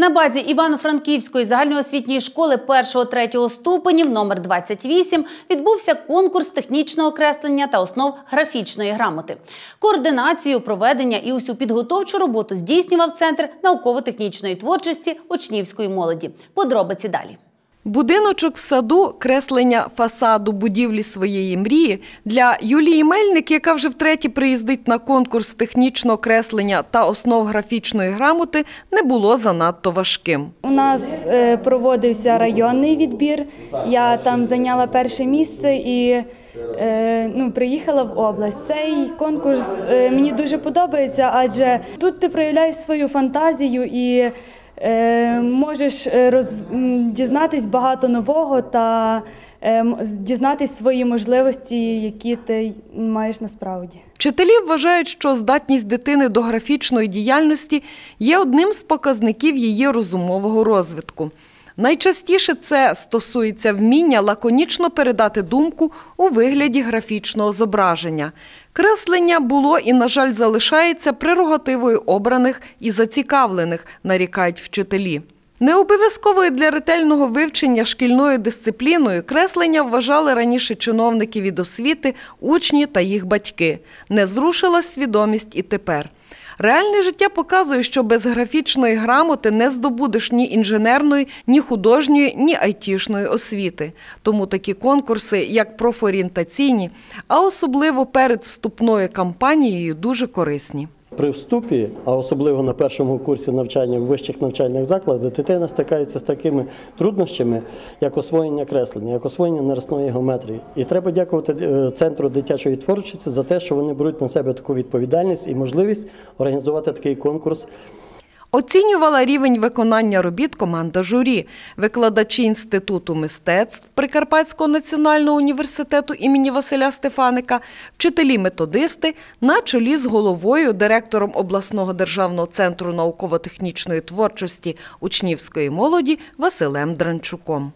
На базі Івано-Франківської загальноосвітньої школи 1-3 ступенів номер 28 відбувся конкурс технічного креслення та основ графічної грамоти. Координацію, проведення і усю підготовчу роботу здійснював Центр науково-технічної творчості учнівської молоді. Подробиці далі. Будиночок в саду, креслення фасаду будівлі своєї мрії для Юлії Мельник, яка вже втретє приїздить на конкурс технічного креслення та основ графічної грамоти, не було занадто важким. У нас е, проводився районний відбір. Я там зайняла перше місце і е, ну, приїхала в область. Цей конкурс е, мені дуже подобається, адже тут ти проявляєш свою фантазію і. Е, можеш е, роз... дізнатись багато нового та е, дізнатись свої можливості, які ти маєш насправді. Вчителі вважають, що здатність дитини до графічної діяльності є одним з показників її розумового розвитку. Найчастіше це стосується вміння лаконічно передати думку у вигляді графічного зображення. Креслення було і, на жаль, залишається прерогативою обраних і зацікавлених, нарікають вчителі. Не обов'язковою для ретельного вивчення шкільною дисципліною креслення вважали раніше чиновники від освіти, учні та їх батьки. Не зрушила свідомість і тепер. Реальне життя показує, що без графічної грамоти не здобудеш ні інженерної, ні художньої, ні айтішної освіти. Тому такі конкурси, як профорієнтаційні, а особливо перед вступною кампанією, дуже корисні. При вступі, а особливо на першому курсі навчання в вищих навчальних закладах, дитина стикається з такими труднощами, як освоєння креслення, як освоєння нарисної геометрії. І треба дякувати е, центру дитячої творчості за те, що вони беруть на себе таку відповідальність і можливість організувати такий конкурс. Оцінювала рівень виконання робіт команда журі. Викладачі інституту мистецтв Прикарпатського національного університету імені Василя Стефаника, вчителі-методисти на чолі з головою, директором обласного державного центру науково-технічної творчості учнівської молоді Василем Дранчуком.